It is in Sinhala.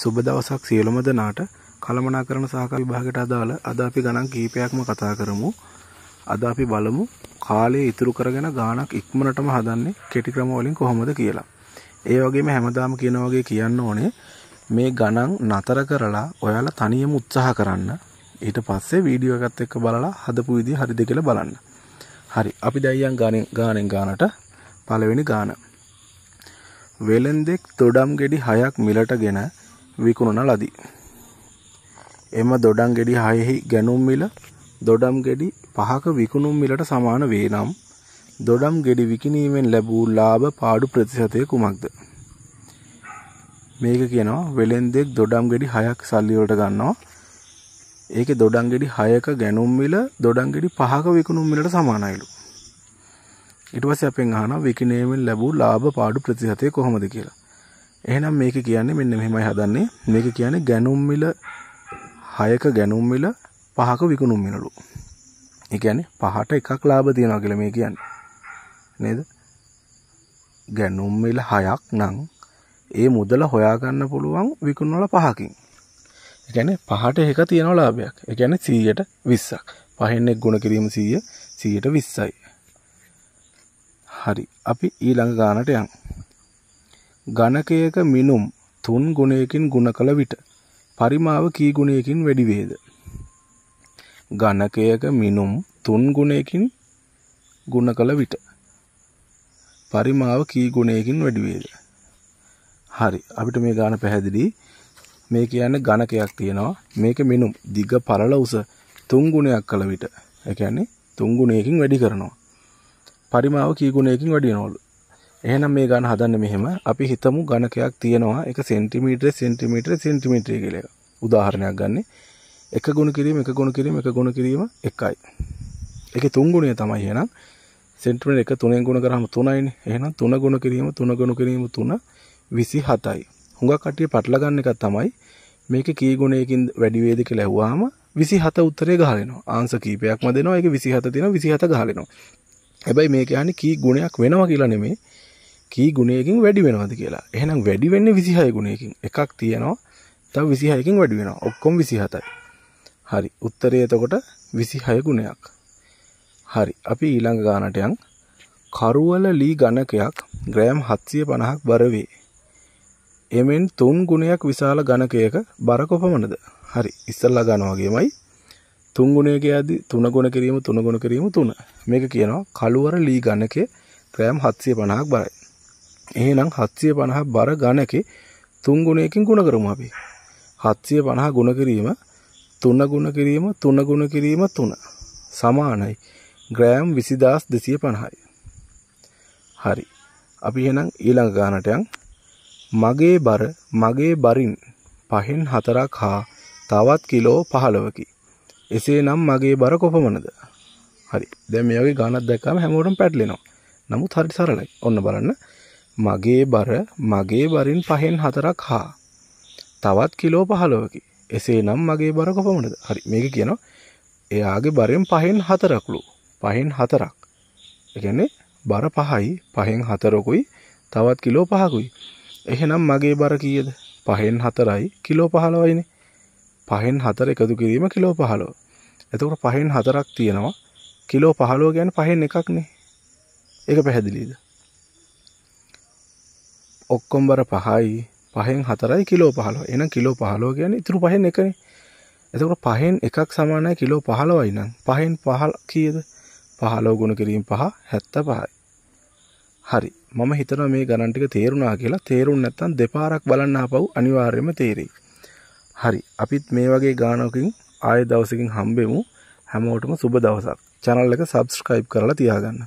සුබ දවසක් සියලුම දෙනාට කළමනාකරණ සහකාර විභාගයට අදාළ අද අපි ගණන් කීපයක්ම කතා කරමු. අද අපි බලමු කාලය ඉතුරු කරගෙන ගාණක් ඉක්මනටම හදන්නේ කෙටි ක්‍රම වලින් කොහොමද කියලා. ඒ වගේම හැමදාම කියන වගේ කියන්න ඕනේ මේ ගණන් නතර කරලා ඔයාලා තනියම උත්සාහ කරන්න. ඊට පස්සේ වීඩියෝ එකත් එක්ක බලලා හදපු විදිය හරිද කියලා බලන්න. හරි. අපි දැන් ගානෙන් ගානෙන් ගානට පළවෙනි ගාන. වෙලෙන්දෙක් තොඩම් ගෙඩි හයක් මිලටගෙන විකුණන ලදී. එම දොඩම් ගෙඩි 6හි ගැණුම් මිල දොඩම් ගෙඩි 5ක විකුණුම් මිලට සමාන වේ නම් දොඩම් ගෙඩි විකිණීමෙන් ලැබූ ලාභ පාඩු ප්‍රතිශතය කුමක්ද? මේක කියනවා වෙලෙන්දෙක් දොඩම් ගෙඩි 6ක් සල්ලි වලට ගන්නවා. ඒකේ දොඩම් ගෙඩි 6ක ගැණුම් මිල දොඩම් ගෙඩි 5ක විකුණුම් මිලට සමානයිලු. ඊට පස්සේ අපෙන් අහනවා විකිණීමෙන් ලැබූ ලාභ පාඩු ප්‍රතිශතය කොහොමද කියලා. එහෙනම් මේක කියන්නේ මෙන්න මෙහෙමයි හදන්නේ. මේක කියන්නේ ගැනුම් මිල 6ක ගැනුම් මිල 5ක විකුණුම් මිලලු. ඒ කියන්නේ පහට එකක් ලාභ තියනවා කියලා මේ කියන්නේ. නේද? ගැනුම් මිල 6ක් නම් ඒ මුදල හොයාගන්න පුළුවන් විකුණන පහකින්. ඒ කියන්නේ පහට එක තියෙනවා ලාභයක්. ඒ කියන්නේ 100ට 20ක්. පහෙන් එක් ගුණ කිරීම 100 100ට 20යි. හරි. අපි ඊළඟ ගානට යමු. ඝනකයක මිනුම් 3 ගුණයකින් ගුණ කළ විට පරිමාව කී ගුණයකින් වැඩි වේද? ඝනකයක මිනුම් 3 ගුණයකින් ගුණ කළ විට පරිමාව කී ගුණයකින් වැඩි වේද? හරි අපිට මේ ගාන පැහැදිලි මේ කියන්නේ ඝනකයක් තියෙනවා මේක මිනුම් දිග පළල උස තුන් ගුණයක් කළ විට ඒ කියන්නේ තුන් ගුණයකින් වැඩි කරනවා පරිමාව කී ගුණයකින් වැඩි වෙනවලු එහෙනම් මේ ඝන හදන්න මෙහෙම අපි හිතමු ඝනකයක් තියෙනවා ඒක සෙන්ටිමීටර සෙන්ටිමීටර සෙන්ටිමීටර කියලා එක. උදාහරණයක් ගන්න. එක ගුණ කිරීම එක ගුණ කිරීම එක ගුණ කිරීම එකයි. ඒකේ තුන් ගුණය තමයි එහෙනම් සෙන්ටිමීටර එක තුනෙන් ගුණ කරාම 3යිනේ. එහෙනම් 3 ගුණ කිරීම 3 ගුණ කිරීම 3 27යි. හුඟක් කට්ටිය පටල ගන්න එක තමයි මේක කී ගුණයකින් වැඩි වේද කියලා ඇහුවාම 27 උත්තරේ ගහලෙනවා. ආන්සර් කීපයක්ම දෙනවා. ඒක 27 තියෙනවා 27 ගහලෙනවා. හැබැයි මේ කියන්නේ කී ගුණයක් වෙනවා කියලා නෙමෙයි. කී ගුණයකින් වැඩි වෙනවද කියලා. එහෙනම් වැඩි වෙන්නේ 26 ගුණයකින්. එකක් තියෙනවා. තව 26කින් වැඩි වෙනවා. ඔක්කොම 27යි. හරි. උත්තරය එතකොට 26 ගුණයක්. හරි. අපි ඊළඟ ගානට යන්. කරුවල ලී ගණකයක් ග්‍රෑම් 750ක් බර වේ. එමෙන් 3 ගුණයක් විශාල ගණකයක බර කොපමණද? හරි. ඉස්සල්ලා ගන්නවා වගේමයි. 3 ගුණයක යද්දි 3 ගුණ කිරීම 3 ගුණ කිරීම 3. මේක කියනවා කළුවර ලී ගණකේ ග්‍රෑම් 750ක් බරයි. එහෙනම් 750 බර ඝනකේ තුන් ගුණයකින් ಗುಣ කරමු අපි. 750 ගුණ කිරීම 3 ගුණ කිරීම 3 ගුණ කිරීම 3 සමානයි ග්‍රෑම් 20250යි. හරි. අපි එහෙනම් ඊළඟ ගානට මගේ බර මගේ බරින් පහෙන් හතරක් හා තවත් කිලෝ 15කි. එසේනම් මගේ බර කොපමණද? හරි. දැන් මේ වගේ ගානක් දැක්කම හැමෝටම පැටලෙනවා. නමුත් හරි සරලයි. ඔන්න බලන්න. මගේ බර මගේ බරින් පහෙන් හතරක් හා තවත් කිලෝ 15කි. එසේනම් මගේ බර කොපමණද? හරි මේක කියනවා එයාගේ බරෙන් පහෙන් හතරක්ලු. පහෙන් හතරක්. ඒ කියන්නේ බර පහයි පහෙන් හතරකුයි තවත් කිලෝ 5කුයි. එහෙනම් මගේ බර කීයද? පහෙන් හතරයි කිලෝ 15යිනේ. පහෙන් හතර එකතු කිරීම කිලෝ 15. එතකොට පහෙන් හතරක් තියෙනවා. කිලෝ 15 කියන්නේ පහෙන් එකක්නේ. ඒක පැහැදිලිද? ඔක්කොම් බර පහයි පහෙන් හතරයි කිලෝ පහලෝ එන කිලෝ පහලෝ ගැන ඉතුරු පහෙන් එකන එතකට පහෙන් එකක් සමානයි කිලෝ පහලවයි නම් පහෙන් පහල් කියද පහලෝ ගුණ කිරීම පහ හැත්ත පහයි හරි මම හිතන මේ ගණන්ටික තේරුණා කියලා තේරුම් නැත්තන් දෙපාරක් බලන්න පව් අනිවාර්යම තේරෙයි හරි අපිත් මේ වගේ ගානකින් ආය දවසකින් හම්බෙමු හැමෝටම සුබ දවසක් චැනල් එක සබස්ක්‍රයිබ් කරලා තියාගන්න